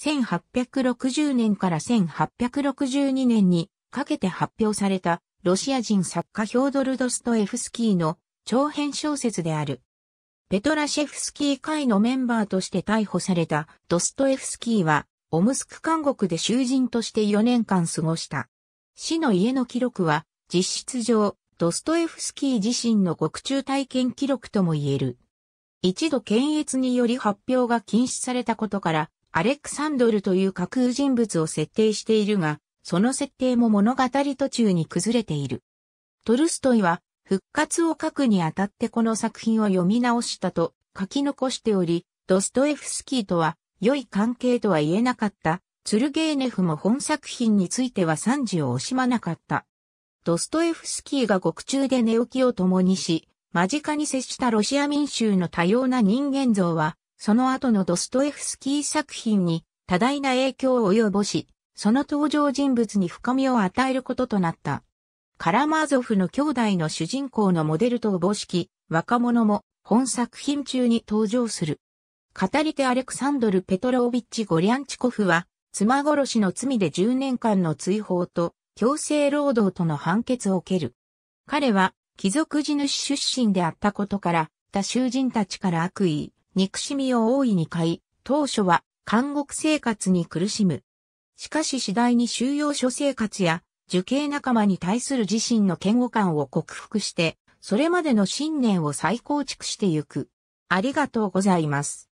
1860年から1862年にかけて発表されたロシア人作家ヒョードル・ドストエフスキーの長編小説である。ペトラシェフスキー会のメンバーとして逮捕されたドストエフスキーは、オムスク監獄で囚人として4年間過ごした。死の家の記録は、実質上、ドストエフスキー自身の獄中体験記録とも言える。一度検閲により発表が禁止されたことから、アレクサンドルという架空人物を設定しているが、その設定も物語途中に崩れている。トルストイは、復活を書くにあたってこの作品を読み直したと書き残しており、ドストエフスキーとは良い関係とは言えなかった。ツルゲーネフも本作品については賛辞を惜しまなかった。ドストエフスキーが獄中で寝起きを共にし、間近に接したロシア民衆の多様な人間像は、その後のドストエフスキー作品に多大な影響を及ぼし、その登場人物に深みを与えることとなった。カラマーゾフの兄弟の主人公のモデルとおぼしき若者も本作品中に登場する。語り手アレクサンドル・ペトロービッチ・ゴリアンチコフは妻殺しの罪で10年間の追放と強制労働との判決を受ける。彼は貴族地主出身であったことから、他囚人たちから悪意、憎しみを大いに買い、当初は監獄生活に苦しむ。しかし次第に収容所生活や受刑仲間に対する自身の嫌悪感を克服して、それまでの信念を再構築してゆく。ありがとうございます。